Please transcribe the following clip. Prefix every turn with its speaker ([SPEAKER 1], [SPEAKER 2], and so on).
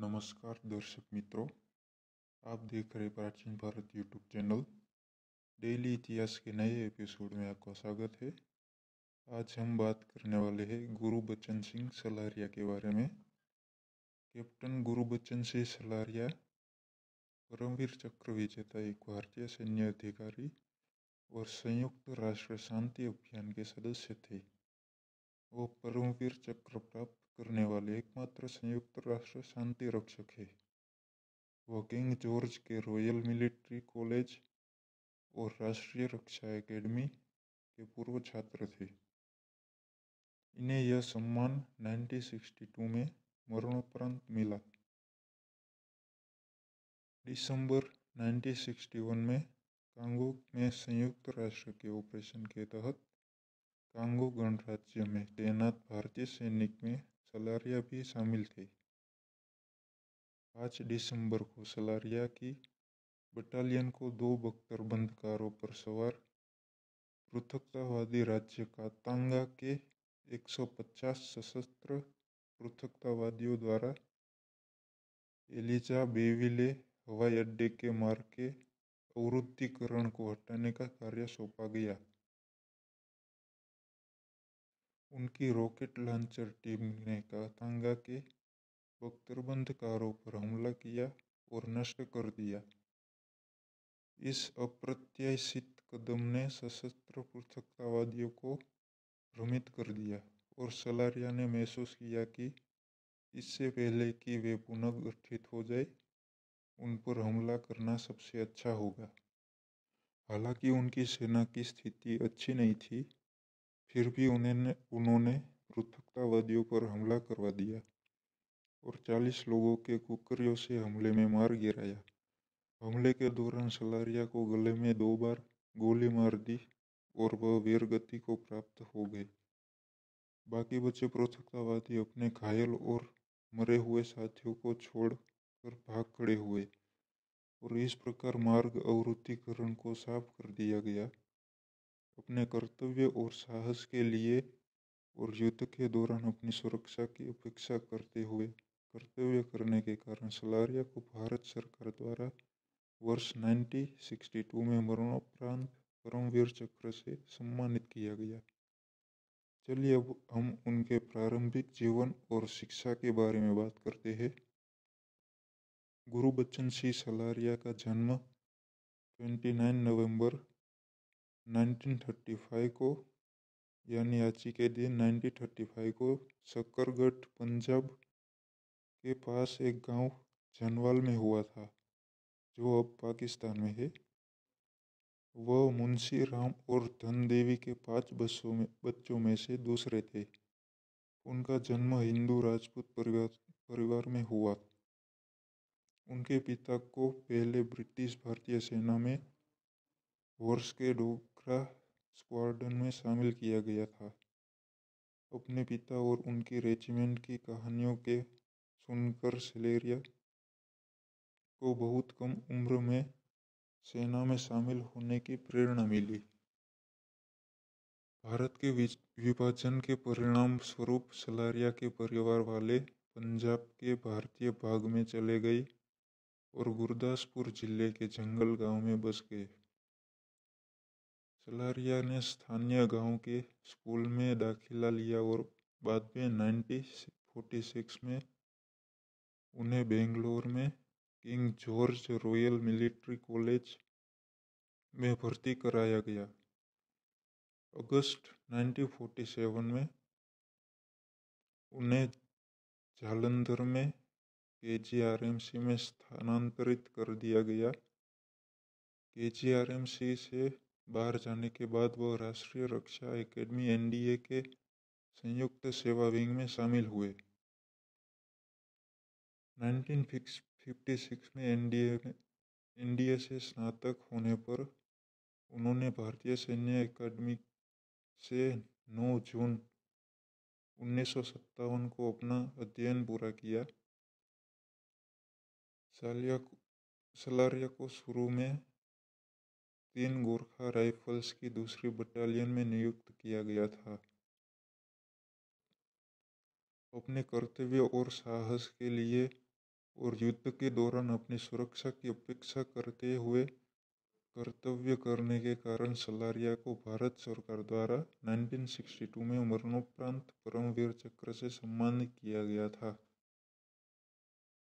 [SPEAKER 1] नमस्कार दर्शक मित्रों आप देख रहे प्राचीन भारत यूट्यूब चैनल डेली इतिहास के नए एपिसोड में आपका स्वागत है आज हम बात करने वाले हैं गुरु बच्चन सिंह सलारिया के बारे में कैप्टन गुरु बच्चन सिंह सलारिया परमवीर चक्र विजेता एक भारतीय सैन्य अधिकारी और संयुक्त राष्ट्र शांति अभियान के सदस्य थे वो परमवीर चक्र प्राप्त करने वाले एकमात्र संयुक्त राष्ट्र शांति रक्षक है वह किंग जॉर्ज के रॉयल मिलिट्री कॉलेज और राष्ट्रीय रक्षा एकेडमी के पूर्व छात्र थे इन्हें यह सम्मान 1962 में मरणोपरांत मिला दिसंबर 1961 में कांगो में संयुक्त राष्ट्र के ऑपरेशन के तहत कांगो गणराज्य में तैनात भारतीय सैनिक में सलारिया भी शामिल थे पाँच दिसंबर को सलारिया की बटालियन को दो बख्तरबंद कारों पर सवार पृथकतावादी राज्य का तांगा के 150 सशस्त्र पृथकतावादियों द्वारा एलिजा बेविले हवाई अड्डे के मार्ग के अवरुद्धिकरण को हटाने का कार्य सौंपा गया उनकी रॉकेट लॉन्चर टीम ने कहतांगा के बख्तरबंद कारों पर हमला किया और नष्ट कर दिया इस अप्रत्याशित कदम ने सशस्त्र पृथकतावादियों को भ्रमित कर दिया और सलारिया ने महसूस किया कि इससे पहले कि वे पुनः गठित हो जाए उन पर हमला करना सबसे अच्छा होगा हालांकि उनकी सेना की स्थिति अच्छी नहीं थी फिर भी उन्होंने उन्होंने पृथकतावादियों पर हमला करवा दिया और 40 लोगों के कुकरियों से हमले में मार गिराया हमले के दौरान सलारिया को गले में दो बार गोली मार दी और वह वीरगति को प्राप्त हो गए बाकी बचे पृथकतावादी अपने घायल और मरे हुए साथियों को छोड़ कर भाग खड़े हुए और इस प्रकार मार्ग अवरुद्धिकरण को साफ कर दिया गया अपने कर्तव्य और साहस के लिए और युद्ध के दौरान अपनी सुरक्षा की अपेक्षा करते हुए कर्तव्य करने के कारण सलारिया को भारत सरकार द्वारा वर्ष 1962 में मरणोपरांत परमवीर चक्र से सम्मानित किया गया चलिए अब हम उनके प्रारंभिक जीवन और शिक्षा के बारे में बात करते हैं गुरु बच्चन सिंह सलारिया का जन्म 29 नवंबर 1935 को यानी आज के दिन 1935 को शक्करगढ़ पंजाब के पास एक गांव जनवाल में हुआ था जो अब पाकिस्तान में है वह मुंशी राम और धन देवी के पांच बच्चों में बच्चों में से दूसरे थे उनका जन्म हिंदू राजपूत परिवार परिवार में हुआ उनके पिता को पहले ब्रिटिश भारतीय सेना में फोर्स के डोगरा स्क्वाड्रन में शामिल किया गया था अपने पिता और उनकी रेजिमेंट की कहानियों के सुनकर सलेरिया को बहुत कम उम्र में सेना में शामिल होने की प्रेरणा मिली भारत के विभाजन के परिणाम स्वरूप सलारिया के परिवार वाले पंजाब के भारतीय भाग में चले गए और गुरदासपुर जिले के जंगल गांव में बस गए सलारिया ने स्थानीय गांव के स्कूल में दाखिला लिया और बाद में नाइनटीन सिक्स में उन्हें बेंगलोर में King George Royal Military College में भर्ती कराया गया अगस्त 1947 में उन्हें जालंधर में के में स्थानांतरित कर दिया गया के से बाहर जाने के बाद वह राष्ट्रीय रक्षा एकेडमी एनडीए के संयुक्त सेवा विंग में शामिल हुए 1956 में एनडीए में एनडीए से स्नातक होने पर उन्होंने भारतीय सैन्य एकेडमी से 9 जून उन्नीस को अपना अध्ययन पूरा किया सालिया सलारिया को शुरू में तीन गोरखा राइफल्स की दूसरी बटालियन में नियुक्त किया गया था अपने कर्तव्य और साहस के लिए और युद्ध के दौरान अपनी सुरक्षा की अपेक्षा करते हुए कर्तव्य करने के कारण सलारिया को भारत सरकार द्वारा 1962 में मरणोपरांत परमवीर चक्र से सम्मानित किया गया था